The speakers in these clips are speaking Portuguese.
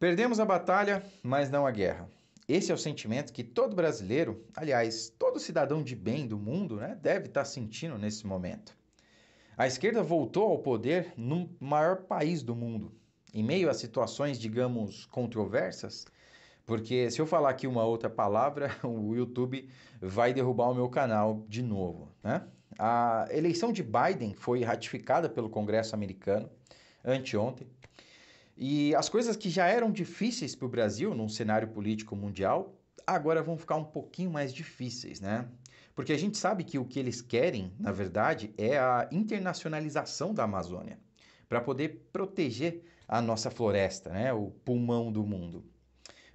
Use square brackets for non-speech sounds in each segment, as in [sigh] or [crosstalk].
Perdemos a batalha, mas não a guerra. Esse é o sentimento que todo brasileiro, aliás, todo cidadão de bem do mundo, né, deve estar tá sentindo nesse momento. A esquerda voltou ao poder no maior país do mundo, em meio a situações, digamos, controversas, porque se eu falar aqui uma outra palavra, [laughs] o YouTube vai derrubar o meu canal de novo. Né? A eleição de Biden foi ratificada pelo Congresso americano anteontem e as coisas que já eram difíceis para o Brasil num cenário político mundial agora vão ficar um pouquinho mais difíceis, né? Porque a gente sabe que o que eles querem, na verdade, é a internacionalização da Amazônia para poder proteger a nossa floresta, né? O pulmão do mundo.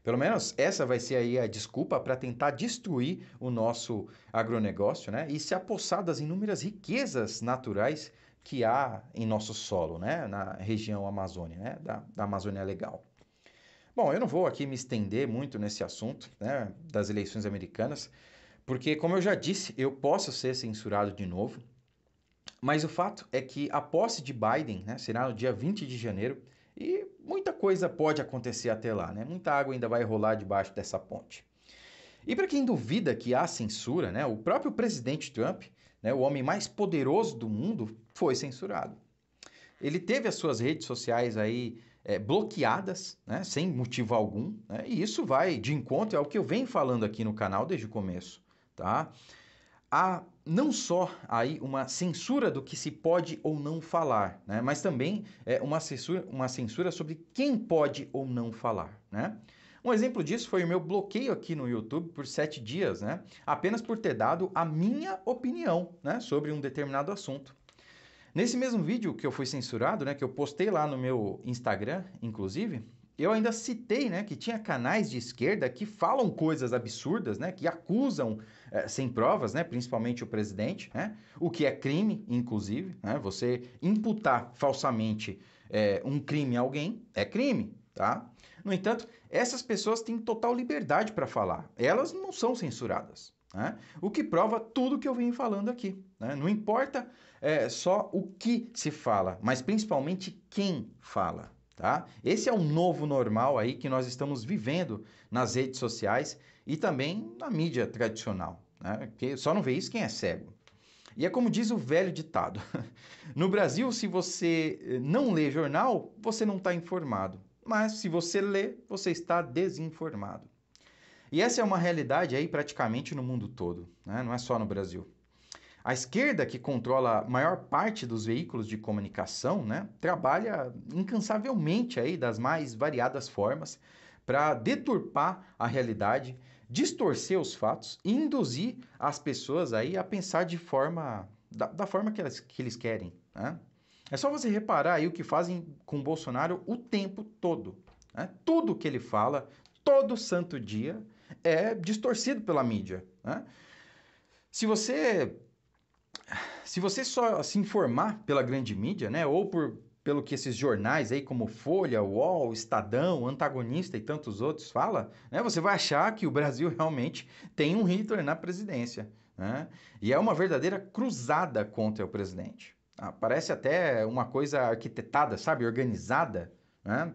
Pelo menos essa vai ser aí a desculpa para tentar destruir o nosso agronegócio, né? E se apossar das inúmeras riquezas naturais que há em nosso solo, né? na região Amazônia, né? da, da Amazônia Legal. Bom, eu não vou aqui me estender muito nesse assunto né? das eleições americanas, porque, como eu já disse, eu posso ser censurado de novo, mas o fato é que a posse de Biden né, será no dia 20 de janeiro e muita coisa pode acontecer até lá, né? Muita água ainda vai rolar debaixo dessa ponte. E para quem duvida que há censura, né, o próprio presidente Trump né, o homem mais poderoso do mundo, foi censurado. Ele teve as suas redes sociais aí é, bloqueadas, né, sem motivo algum, né, e isso vai de encontro ao é que eu venho falando aqui no canal desde o começo. Tá? Há não só aí uma censura do que se pode ou não falar, né, mas também é, uma, censura, uma censura sobre quem pode ou não falar. Né? Um exemplo disso foi o meu bloqueio aqui no YouTube por sete dias, né? Apenas por ter dado a minha opinião, né? Sobre um determinado assunto. Nesse mesmo vídeo que eu fui censurado, né? Que eu postei lá no meu Instagram, inclusive, eu ainda citei né, que tinha canais de esquerda que falam coisas absurdas, né, que acusam eh, sem provas, né, principalmente o presidente, né, o que é crime, inclusive. Né, você imputar falsamente eh, um crime a alguém é crime tá? No entanto, essas pessoas têm total liberdade para falar. Elas não são censuradas. Né? O que prova tudo que eu venho falando aqui. Né? Não importa é, só o que se fala, mas principalmente quem fala. Tá? Esse é o novo normal aí que nós estamos vivendo nas redes sociais e também na mídia tradicional. Né? só não vê isso quem é cego. E é como diz o velho ditado: [laughs] no Brasil, se você eh, não lê jornal, você não está informado mas se você lê, você está desinformado. E essa é uma realidade aí praticamente no mundo todo, né? não é só no Brasil. A esquerda, que controla a maior parte dos veículos de comunicação, né, trabalha incansavelmente aí das mais variadas formas para deturpar a realidade, distorcer os fatos e induzir as pessoas aí a pensar de forma da, da forma que, elas, que eles querem. Né? É só você reparar aí o que fazem com Bolsonaro o tempo todo. Né? Tudo que ele fala, todo santo dia, é distorcido pela mídia. Né? Se você se você só se informar pela grande mídia, né, ou por, pelo que esses jornais aí como Folha, UOL, Estadão, Antagonista e tantos outros fala, né, você vai achar que o Brasil realmente tem um Hitler na presidência, né? E é uma verdadeira cruzada contra o presidente. Ah, parece até uma coisa arquitetada, sabe? Organizada, né?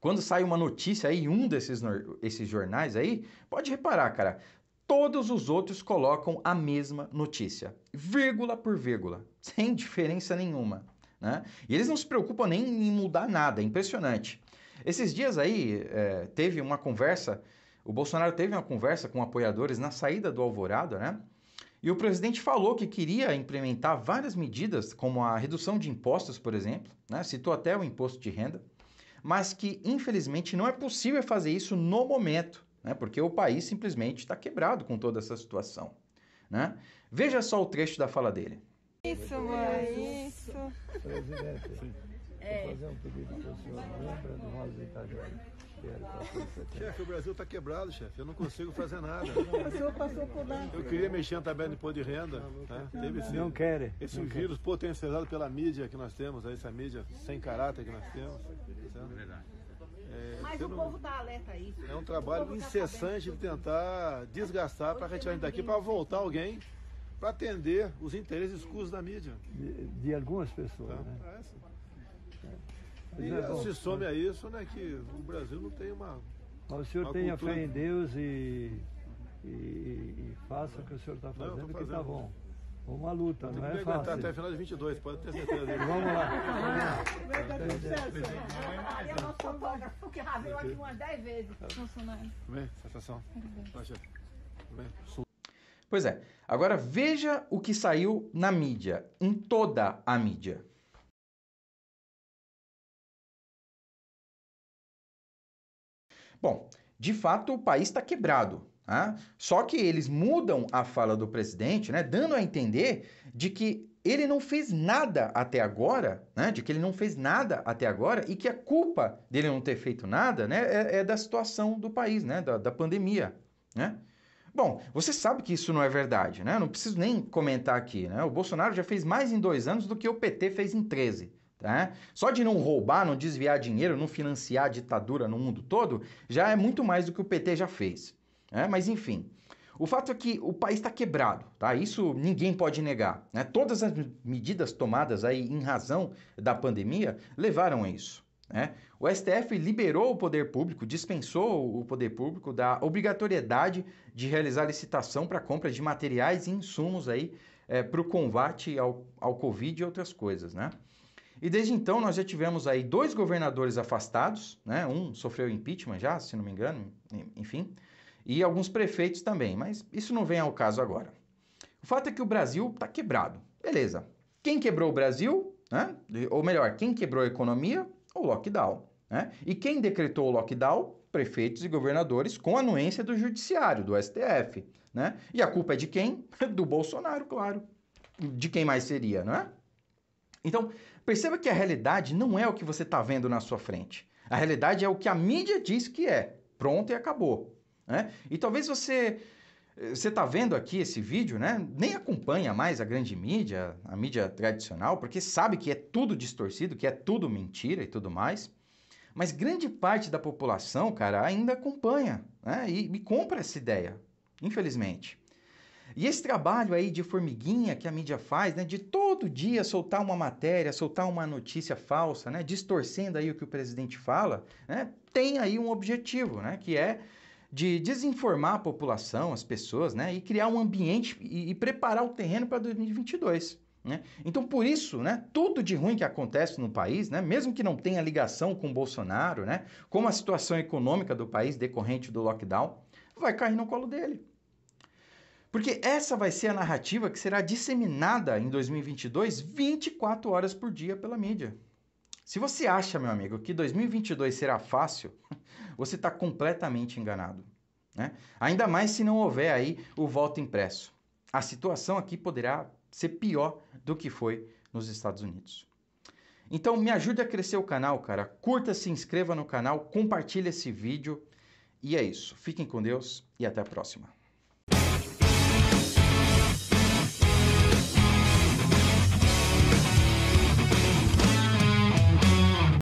Quando sai uma notícia aí, um desses esses jornais aí, pode reparar, cara, todos os outros colocam a mesma notícia, vírgula por vírgula, [laughs] sem diferença nenhuma. Né? E eles não se preocupam nem em mudar nada, é impressionante. Esses dias aí é, teve uma conversa, o Bolsonaro teve uma conversa com apoiadores na saída do Alvorada, né? E o presidente falou que queria implementar várias medidas, como a redução de impostos, por exemplo, né? citou até o imposto de renda, mas que infelizmente não é possível fazer isso no momento, né? porque o país simplesmente está quebrado com toda essa situação. Né? Veja só o trecho da fala dele. Isso, mãe, isso. Presidente. É. Vou fazer um pedido para o senhor. Lembra do Rosa Itajaí? É [laughs] chefe, o Brasil está quebrado, chefe. Eu não consigo fazer nada. [laughs] O senhor passou por lá. Eu queria mexer na tabela de pôr de renda. Tá? Não, Teve Não querem. Esse não vírus potencializado pela mídia que nós temos, essa mídia sem caráter que nós temos. É, Mas o não... povo está alerta a isso. É um né? trabalho tá incessante de tentar desgastar para é retirar daqui, para voltar alguém para atender os interesses escuros da mídia. De, de algumas pessoas, tá? né? É, é, e se some a isso, né, que o Brasil não tem uma. O senhor tenha cultura... fé em Deus e, e, e faça o que o senhor está fazendo, fazendo, que está bom. Uma luta, não é fácil. até a final de 22, pode ter certeza. Vamos lá. Maria é nosso fotógrafo, que rasgou aqui umas 10 vezes. Funcionário. Tudo bem? Satisfação? Tudo bem? Pois é. Agora veja o que saiu na mídia, em toda a mídia. Bom, de fato o país está quebrado. Tá? Só que eles mudam a fala do presidente, né, dando a entender de que ele não fez nada até agora, né, de que ele não fez nada até agora e que a culpa dele não ter feito nada né, é, é da situação do país, né, da, da pandemia. Né? Bom, você sabe que isso não é verdade, né? Não preciso nem comentar aqui, né? O Bolsonaro já fez mais em dois anos do que o PT fez em 13. Né? Só de não roubar, não desviar dinheiro, não financiar a ditadura no mundo todo, já é muito mais do que o PT já fez. Né? Mas enfim, o fato é que o país está quebrado, tá? Isso ninguém pode negar. Né? Todas as medidas tomadas aí em razão da pandemia levaram a isso. Né? O STF liberou o poder público, dispensou o poder público da obrigatoriedade de realizar licitação para compra de materiais e insumos aí é, eh, para o combate ao, ao Covid e outras coisas, né? E desde então nós já tivemos aí dois governadores afastados, né? Um sofreu impeachment já, se não me engano, enfim, e alguns prefeitos também, mas isso não vem ao caso agora. O fato é que o Brasil está quebrado. Beleza. Quem quebrou o Brasil, né? Ou melhor, quem quebrou a economia? O lockdown, né? E quem decretou o lockdown? Prefeitos e governadores com anuência do judiciário, do STF, né? E a culpa é de quem? [laughs] Do Bolsonaro, claro. De quem mais seria, não é? Então, perceba que a realidade não é o que você está vendo na sua frente. A realidade é o que a mídia diz que é. Pronto e acabou. Né? E talvez você você está vendo aqui esse vídeo, né? Nem acompanha mais a grande mídia, a mídia tradicional, porque sabe que é tudo distorcido, que é tudo mentira e tudo mais. Mas grande parte da população, cara, ainda acompanha né? e, e compra essa ideia, infelizmente. E esse trabalho aí de formiguinha que a mídia faz, né, de todo dia soltar uma matéria, soltar uma notícia falsa, né, distorcendo aí o que o presidente fala, né, tem aí um objetivo, né, que é de desinformar a população, as pessoas, né, e criar um ambiente e, e preparar o terreno para 2022. Né? Então, por isso, né, tudo de ruim que acontece no país, né, mesmo que não tenha ligação com Bolsonaro, né, como a situação econômica do país decorrente do lockdown, vai cair no colo dele. Porque essa vai ser a narrativa que será disseminada em 2022 24 horas por dia pela mídia. Se você acha, meu amigo, que 2022 será fácil, [laughs] você está completamente enganado. Né? Ainda mais se não houver aí o voto impresso. A situação aqui poderá ser pior do que foi nos Estados Unidos. Então me ajude a crescer o canal, cara. Curta, se inscreva no canal, compartilhe esse vídeo. E é isso. Fiquem com Deus e até a próxima.